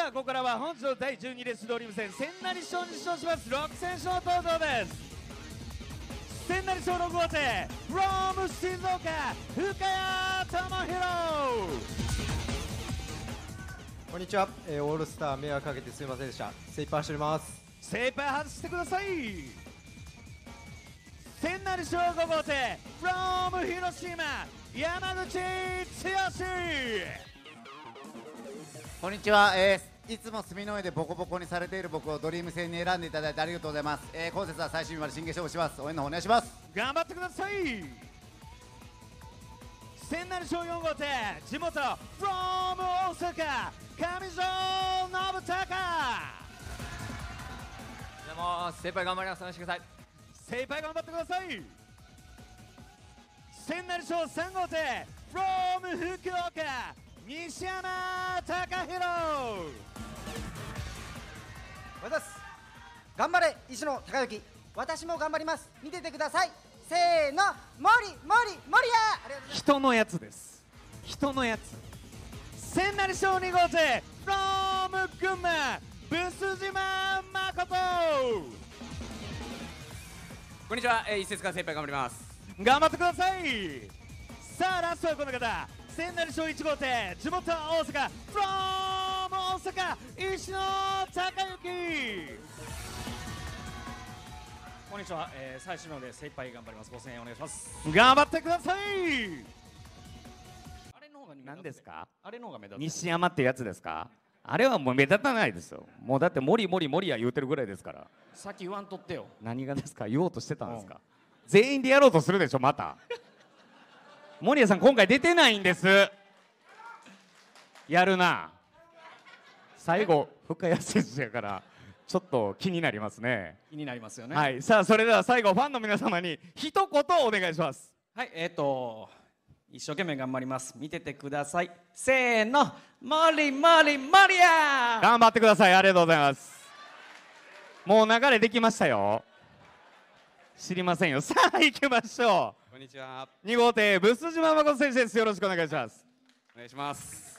さあここからは本日の第12レースドリーム戦千成賞に出場します6戦勝登場です千成賞6号艇ローム静岡深谷智弘こんにちは、えー、オールスター迷惑かけてすみませんでした精一杯走ります精一杯外してください千成賞5号艇ローム広島山口剛こんにちは、えー、いつも墨の上でボコボコにされている僕をドリーム戦に選んでいただいてありがとうございます、えー、今節は最終日まで真剣勝負します応援の方お願いします頑張ってください千成小4号艇地元 from 大阪上条信孝でも精一杯頑張ります楽しください精一杯頑張ってください千成小3号艇 from 福岡西山貴博私頑張れ石野貴之私も頑張ります見ててくださいせーの森森森や人のやつです人のやつ千成小2号艇 from 群馬ブス島誠こんにちは、えー、一節間先輩頑張ります頑張ってくださいさあラストはこの方千成小1号艇地元大阪フロ o 大阪石野孝之こんにちは、えー、最終ので精一杯頑張ります5000円お願いします頑張ってくださいあれの方が何ですかあれの方が目立つ西山ってやつですかあれはもう目立たないですよもうだって「もりもりもりや」言うてるぐらいですからさっき言わんとってよ何がですか言おうとしてたんですか、うん、全員でやろうとするでしょまた森谷さん今回出てないんですやるな最後深谷選手やからちょっと気になりますね気になりますよねはいさあそれでは最後ファンの皆様に一言お願いしますはいえっ、ー、と一生懸命頑張ります見ててくださいせーのマリマリマリア頑張ってくださいありがとうございますもう流れできましたよ知りませんよさあ行きましょうんにちは。二号艇、ブス島誠選手です。よろしくお願いします。お願いします。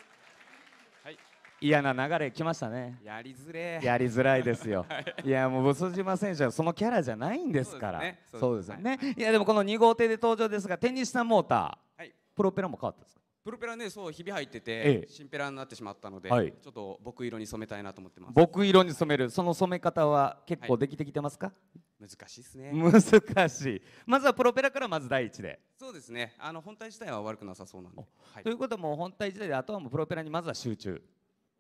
はい。嫌な流れ来ましたね。やりづれ。やりづらいですよ。はい、いや、もうブス島選手はそのキャラじゃないんですから。そうですね。い、や、でも、この二号艇で登場ですが、テニスタモーター。はい。プロペラも変わったんですか。プロペラね、そうひび入ってて、ええ、新ペラになってしまったので、はい、ちょっと僕色に染めたいなと思ってます。僕色に染める、その染め方は結構できてきてますか？はい難しいですね難しいまずはプロペラからまず第一でそうですねあの本体自体は悪くなさそうなんで、はい、ということはもう本体自体であとはもうプロペラにまずは集中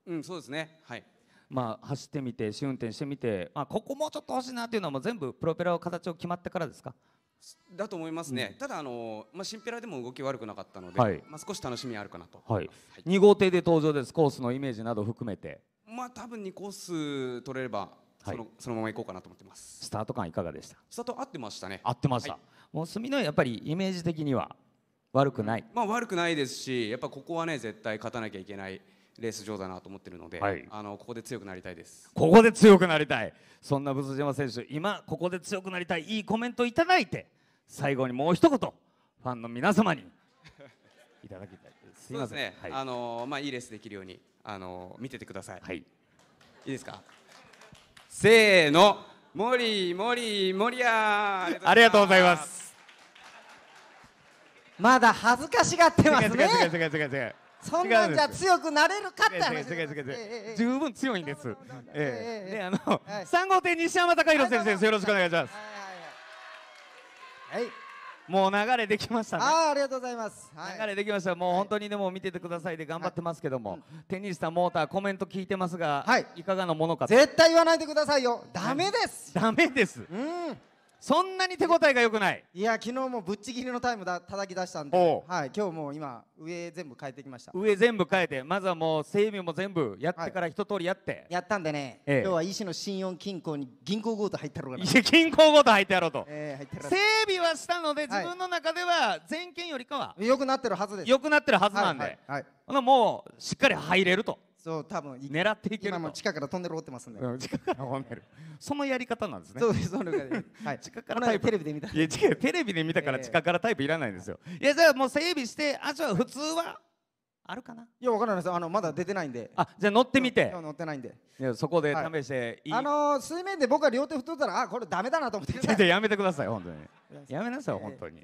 うんそうですねはいまあ走ってみて試運転してみて、まあ、ここもうちょっと欲しいなっていうのはもう全部プロペラを形を決まってからですかだと思いますね、うん、ただあの、まあ、新ペラでも動き悪くなかったので、はい、まあ、少し楽しみあるかなと、はいはい、2号艇で登場ですコースのイメージなど含めてまあ多分2コース取れればそのそのまま行こうかなと思ってますスタート感いかがでしたスタート合ってましたね合ってました、はい、もう住のやっぱりイメージ的には悪くない、まあ、悪くないですしやっぱここはね絶対勝たなきゃいけないレース場だなと思ってるので、はい、あのここで強くなりたいですここで強くなりたいそんな仏島選手今ここで強くなりたいいいコメントいただいて最後にもう一言ファンの皆様に いただきたいすいませんね、はい、あのまあいいレースできるようにあの見ててください、はい、いいですかせーのもりもりもりやありがとうございますまだ恥ずかしがってますねそんなんじゃ強くなれるかって話十分強いんです。ええ、あの三号艇西山隆弘先生よろしくお願いします。はい。もう流れできましたねああありがとうございます、はい、流れできましたもう本当にでも見ててくださいで頑張ってますけども、はい、テニスタモーターコメント聞いてますが、はい、いかがなものか絶対言わないでくださいよダメです、はい、ダメですうんそんなに手応えがよくないいや昨日もぶっちぎりのタイムだ叩き出したんで、はい、今日もう今上全部変えてきました上全部変えてまずはもう整備も全部やってから一通りやって、はい、やったんでね、ええ、今日は医師の信用金庫に銀行強盗入ったろうが銀行強盗入ってやろうと、ええ、入って整備はしたので自分の中では全件よりかは良、はい、くなってるはずです良くなってるはずなんで、はいはいはい、もうしっかり入れるとそう多分狙っていける今も地下から飛んでるってますんで、うん、地下から褒めるそのやり方なんですねそうですそのはい、地下からテレビで見たいや違うテレビで見たから地下からタイプいらないんですよ、えー、いやじゃあもう整備してあじゃあ普通はあるかないや分からないですあのまだ出てないんであじゃあ乗ってみて乗ってないんでいやそこで試して、はい、あのー、水面で僕は両手振っとったらあこれダメだなと思ってやめてください本当にやめなさい本当に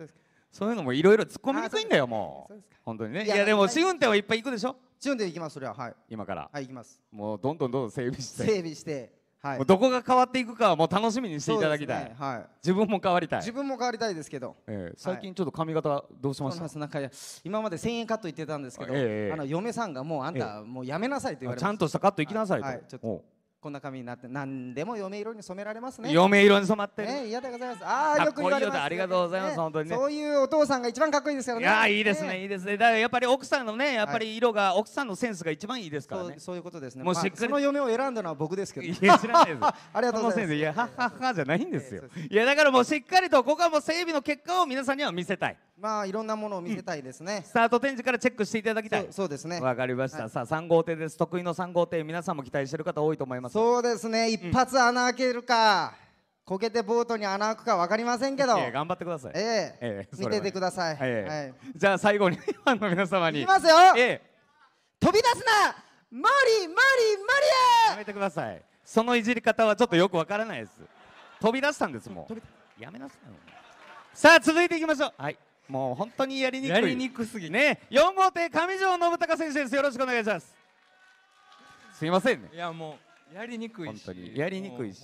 そういうのもいろいろ突っ込みにくいんだよもう本当にねいやでも試運転はいっぱい行くでしょ試運転行きますそれははい今からはい行きますもうどんどんどんどん整備して整備してはいもうどこが変わっていくかはもう楽しみにしていただきたい、ね、はい、自分も変わりたい自分も変わりたいですけど、えー、最近ちょっと髪型どうしました、はい、なんか今まで1000円カット言ってたんですけど、えー、あの嫁さんがもうあんた、もうやめなさいと言われまし、えー、ちゃんとしたカット行きなさいと、はい、はい、ちょっとこんな髪になって何でも嫁色に染められますね嫁色に染まってる、ね、嫌でございますああよく言われますありがとうございます、ね、本当にねそういうお父さんが一番かっこいいですよねいやいいですね、ね、いいですねだからやっぱり奥さんのねやっぱり色が、はい、奥さんのセンスが一番いいですからねそういうことですねもうしっかり、まあ、その嫁を選んだのは僕ですけどいや知らないです ありがとうございますいやはははじゃないんですよ、えー、いやだからもうしっかりとここはもう整備の結果を皆さんには見せたいまあいろんなものを見せたいですね、スタート展示からチェックしていただきたいそうですねわかりました、はい、さあ3号艇です得意の3号艇皆さんも期待してる方多いと思いますそうですね一発穴開けるか、こけてボートに穴開くか分かりませんけど、頑張ってください、ええ見ててください、はい、じゃあ最後にファンの皆様にいきますよ、え飛び出すなマリマリマリアやめてくださいそのいじり方はちょっとよく分からないです飛び出したんですもうやめなさいさあ続いていきましょうはいもう本当にやりにくいやりにくすぎね4号艇上条信孝選手ですよろしくお願いしますすいませんねいやもうやりにくい本当にやりにくいし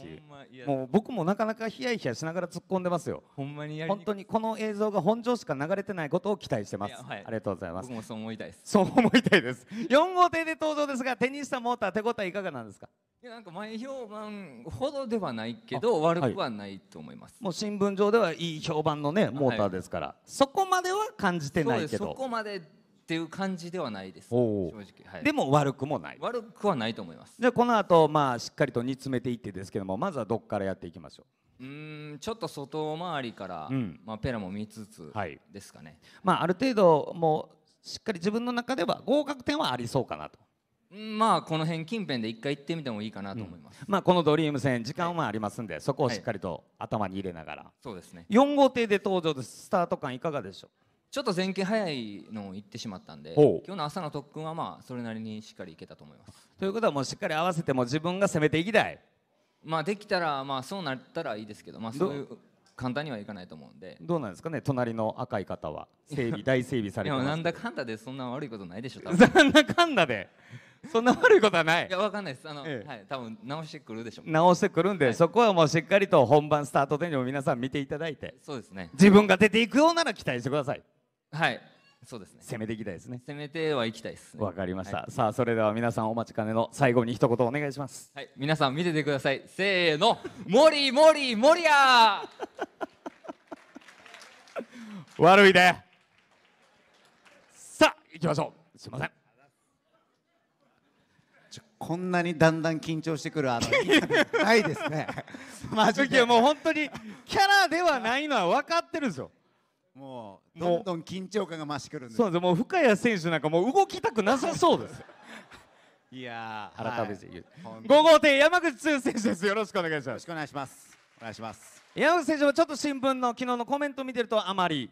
もう僕もなかなかヒヤヒヤしながら突っ込んでますよほんまに本当にこの映像が本庄しか流れてないことを期待してます、はい、ありがとうございます僕もそう思いたいですそう思いたいです四号艇で登場ですがテニスタモーター手応えいかがなんですかいやなんか前評判ほどではないけど悪くはないと思います、もう新聞上ではいい評判のねモーターですから、そこまでは感じてないけどそこまでっていう感じではないですお正直、はい、でも悪くもない悪くはないと思いますじゃあこの後まあしっかりと煮詰めていってですけどもまずはどっからやっていきましょううんちょっと外回りから、うんまあ、ペラも見つつはいですかね、まあある程度もうしっかり自分の中では合格点はありそうかなとまあこの辺近辺で一回行ってみてもいいかなと思います、うん、まあこのドリーム戦時間はありますんで、はい、そこをしっかりと頭に入れながら、はい、そうですね4号艇で登場ですスタート感いかがでしょうちょっと前傾早いのを言ってしまったんで今日の朝の特訓はまあそれなりにしっかりいけたと思いますということはもうしっかり合わせても自分が攻めていきたいまあできたらまあそうなったらいいですけどまあそういう簡単にはいかないと思うんでどうなんですかね隣の赤い方は整備 大整備されてますなんだかんだでそんな悪いことないでしょ多 なんだかんだで そんな悪いことはないいやわかんないですあの、ええ、はい多分直してくるでしょう直してくるんで、はい、そこはもうしっかりと本番スタートでにも皆さん見ていただいてそうですね自分が出ていくようなら期待してくださいはいそうですね攻めていきたいですね攻めてはいきたいですわ、かりました、はい、さあそれでは皆さんお待ちかねの最後に一言お願いしますはい皆さん見ててくださいせーのモリモリモリア悪いで、さあ行きましょうすいませんこんなにだんだん緊張してくるあの ないですね マジでもう本当にキャラではないのは分かってるんですよもうどんどん緊張感が増してくるんですそうですもう深谷選手なんかもう動きたくなさそうです いや改めて言う、はい、号艇山口剛選手ですよろしくお願いしますよろしくお願いしますお願いします山口選手はちょっと新聞の昨日のコメント見てるとあまり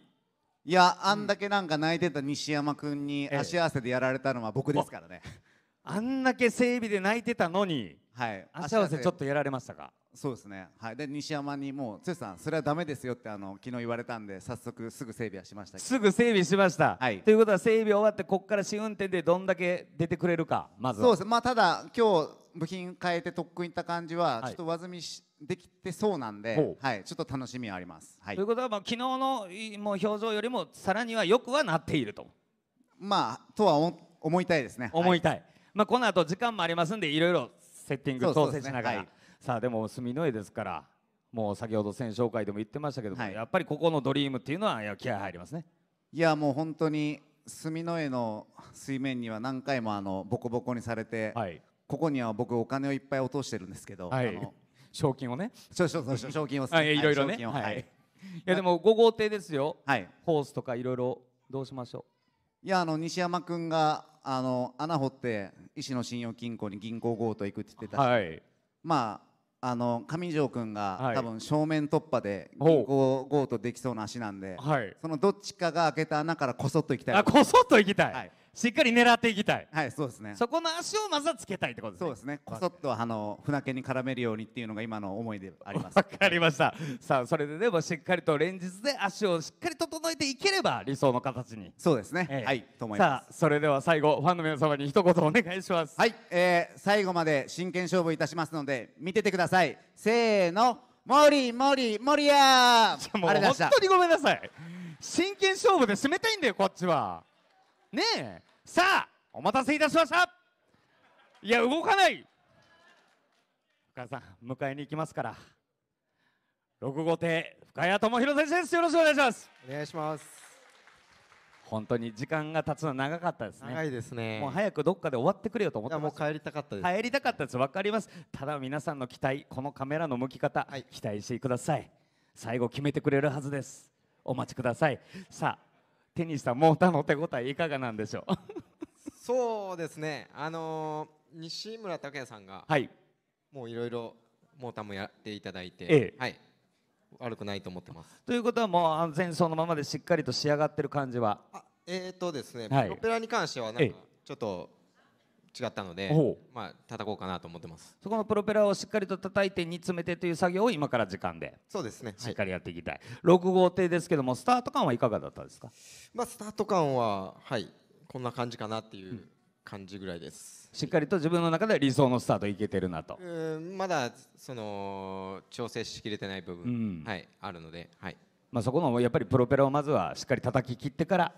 いやあんだけなんか泣いてた西山君に足合わせでやられたのは僕ですからね、ええあんだけ整備で泣いてたのに、はい、足合わせちょっとやられましたかそうですね、はい、で西山にもう剛さんそれはだめですよってあの昨日言われたんで早速すぐ整備はしましたすぐ整備しました、はい、ということは整備終わってここから試運転でどんだけ出てくれるかまずそうですまあただ今日部品変えて特訓いった感じは、ちょっと上積みし、できてそうなんで、はい、ちょっと楽しみはあります、はい、ということは、まあ、昨日のもう表情よりもさらにはよくはなっているとまあとは思いたいですね思いたい、まあ、この後時間もありますんでいろいろセッティング調整しながら、ねはい、さあでも住の絵ですからもう先ほど選手紹介でも言ってましたけども、はい、やっぱりここのドリームっていうのはいや気合入りますねいやもう本当に住の絵の水面には何回もあのボコボコにされて、はい、ここには僕お金をいっぱい落としてるんですけど、はい、賞金をねそうそうそう賞金をは いろいろね、はい、いやでも5号艇ですよ、はい、ホースとかいろいろどうしましょういやあの西山君があの穴掘って石の信用金庫に銀行強盗行くって言ってたし、はいまああの上条君が、はい多分正面突破で銀行強盗できそうな足なんで、はいそのどっちかが開けた穴からこそっと行きたいあこそっと行きたい、はいしっかり狙っていきたい。はい、そうですね。そこの足をまずはつけたいってことですね。そうですね。こそっとあの船毛に絡めるようにっていうのが今の思いであります。わかりました。さあそれででもしっかりと連日で足をしっかり整えていければ理想の形に。そうですね。えー、はい、と思います。さあそれでは最後ファンの皆様に一言お願いします。はい、えー、最後まで真剣勝負いたしますので見ててください。せーの、モモリリモリや。もう本当にごめんなさい。真剣勝負で締めたいんだよこっちは。ねえさあお待たせいたしましたいや動かない深谷さん迎えに行きますから6号艇深谷智弘選手ですよろしくお願いしますお願いします本当に時間が経つの長かったですね長いですねもう早くどっかで終わってくれよと思ってもう帰りたかったです帰りたかったです分かりますただ皆さんの期待このカメラの向き方、はい、期待してください最後決めてくれるはずですお待ちくださいさあ手にしたモーターの手応えいかがなんでしょう そうですねあのー、西村拓哉さんが、はい、もういろいろモーターもやっていただいて、ええ、はい、悪くないと思ってますということはもう安全そのままでしっかりと仕上がってる感じはあえっ、ー、とですね、はい、プロペラに関してはなんかちょっと、え違ったので、まあ叩こうかなと思ってますそこのプロペラをしっかりと叩いて煮詰めてという作業を今から時間でそうですねしっかりやっていきたい、はい、6号艇ですけどもスタート感はいかがだったですか、まあ、スタート感ははいこんな感じかなっていう、感じぐらいですしっかりと自分の中で理想のスタートいけてるなとまだその調整しきれてない部分、うん、はい、あるので、はいまあ、そこのやっぱりプロペラをまずはしっかり叩き切ってから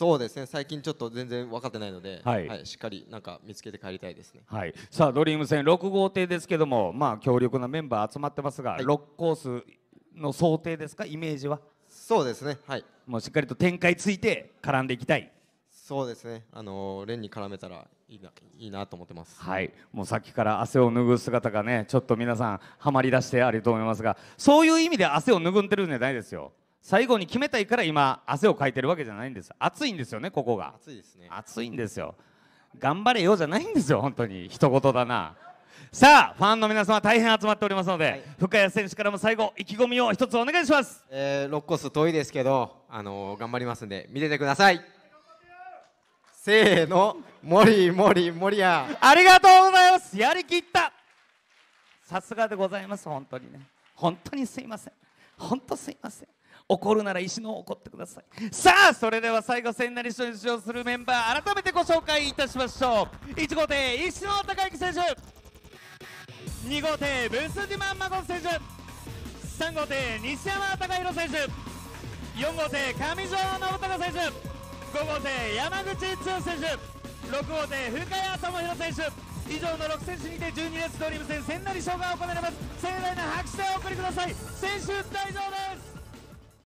そうですね最近ちょっと全然分かってないので、はい、はい、しっかりなんか見つけて帰りたいですね、はい、さあドリーム戦6号艇ですけどもまあ強力なメンバー集まってますが、はい、6コースの想定ですかイメージはそうですねはいもうしっかりと展開ついて絡んでいきたいそうですね、あのー、に絡めたらいいないいなと思ってます、はい、もうさっきから汗を拭う姿がねちょっと皆さんはまりだしてあると思いますがそういう意味で汗を拭んでるんじゃないですよ最後に決めたいから今汗をかいてるわけじゃないんです暑いんですよねここが暑いですね暑いんですよ頑張れようじゃないんですよ本当に一言だなさあファンの皆様大変集まっておりますので、はい、深谷選手からも最後意気込みを一つお願いします、えー、ロコース遠いですけど、あのー、頑張りますんで見ててくださいせーの森森森やありがとうございますやりきったさすがでございます本当にね本当にすいません本当すいません怒るなら石の怒ってくださいさあそれでは最後千成賞に出場するメンバー改めてご紹介いたしましょう1号艇石野孝之選手2号艇ブス島ィマン・マゴン選手3号艇西山貴弘選手4号艇上条信孝選手5号艇山口剛選手6号艇深谷智弘選手以上の6選手にて12列ドリーム戦千成賞が行われます盛大な拍手でお送りください選手大場です